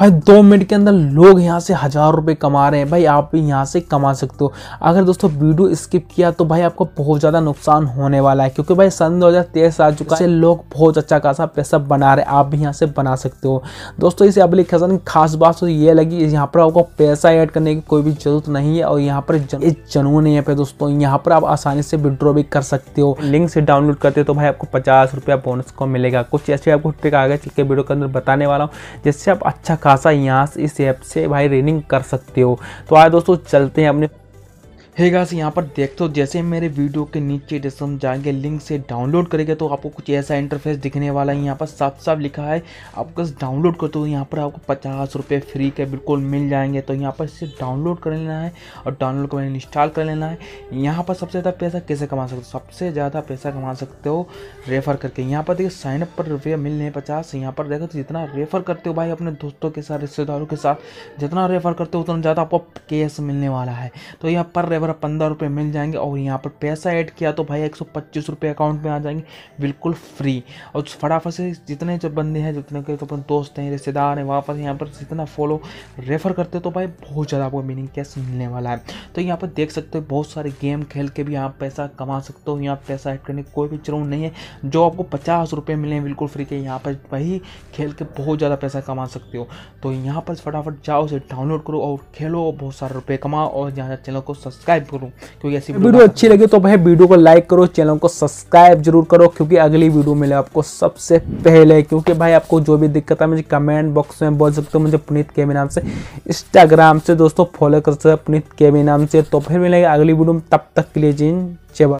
भाई दो मिनट के अंदर लोग यहाँ से हज़ार रुपये कमा रहे हैं भाई आप भी यहाँ से कमा सकते हो अगर दोस्तों वीडियो स्किप किया तो भाई आपको बहुत ज़्यादा नुकसान होने वाला है क्योंकि भाई सन दो हज़ार तेईस आ चुका है लोग बहुत अच्छा खासा पैसा बना रहे हैं आप भी यहाँ से बना सकते हो दोस्तों इस एप्लीकेशन की खास बात तो ये लगी यहाँ पर आपको पैसा ऐड करने की कोई भी ज़रूरत नहीं है और यहाँ पर नहीं है पे दोस्तों यहाँ पर आप आसानी से विड्रॉ भी कर सकते हो लिंक से डाउनलोड करते हो तो भाई आपको पचास रुपया बोनस को मिलेगा कुछ ऐसे आपको ट्रिक आगे चल के वीडियो के अंदर बताने वाला हूँ जिससे आप अच्छा खासा यहाँ से इस ऐप से भाई रेनिंग कर सकते हो तो आए दोस्तों चलते हैं अपने है गाइस यहाँ पर देखते हो जैसे मेरे वीडियो के नीचे जैसे हम जाएंगे लिंक से डाउनलोड करेंगे तो आपको कुछ ऐसा इंटरफेस दिखने वाला है यहाँ पर साफ साफ लिखा है आपको डाउनलोड करते हो यहाँ पर आपको पचास रुपये फ्री के बिल्कुल मिल जाएंगे तो यहाँ पर सिर्फ डाउनलोड कर लेना है और डाउनलोड कर इंस्टॉल कर लेना है यहाँ पर सबसे ज़्यादा पैसा कैसे कमा सकते हो सबसे ज़्यादा पैसा कमा सकते हो रेफ़र करके यहाँ पर देखिए साइनअप पर रुपये मिल रहे पचास यहाँ पर देखो तो जितना रेफ़र करते हो भाई अपने दोस्तों के साथ रिश्तेदारों के साथ जितना रेफ़र करते हो उतना ज़्यादा आपको कैश मिलने वाला है तो यहाँ पर रेफर हमारा पंद्रह रुपये मिल जाएंगे और यहाँ पर पैसा ऐड किया तो भाई एक सौ पच्चीस रुपये अकाउंट में आ जाएंगे बिल्कुल फ्री और फटाफट से जितने जब बंदे हैं जितने के तो दोस्त हैं रिश्तेदार हैं वापस यहाँ पर जितना फॉलो रेफर करते तो भाई बहुत ज़्यादा आपको मीनिंग कैश मिलने वाला है तो यहाँ पर देख सकते हो बहुत सारे गेम खेल के भी आप पैसा कमा सकते हो यहाँ पैसा ऐड करने की कोई भी जरूरत नहीं है जो आपको पचास रुपये मिले बिल्कुल फ्री के यहाँ पर वही खेल के बहुत ज़्यादा पैसा कमा सकते हो तो यहाँ पर फटाफट जाओ उसे डाउनलोड करो और खेलो बहुत सारे रुपये कमाओ और यहाँ चैनल को सब्सक्राइब सब्सक्राइब करूँ क्योंकि ऐसी वीडियो अच्छी लगी तो भाई वीडियो को लाइक करो चैनल को सब्सक्राइब जरूर करो क्योंकि अगली वीडियो मिले आपको सबसे पहले क्योंकि भाई आपको जो भी दिक्कत है मुझे कमेंट बॉक्स में बोल सकते हो मुझे पुनीत के नाम से इंस्टाग्राम से दोस्तों फॉलो कर सकते हो पुनीत के नाम से तो फिर मिलेगा अगली वीडियो में तब तक के लिए जिन जय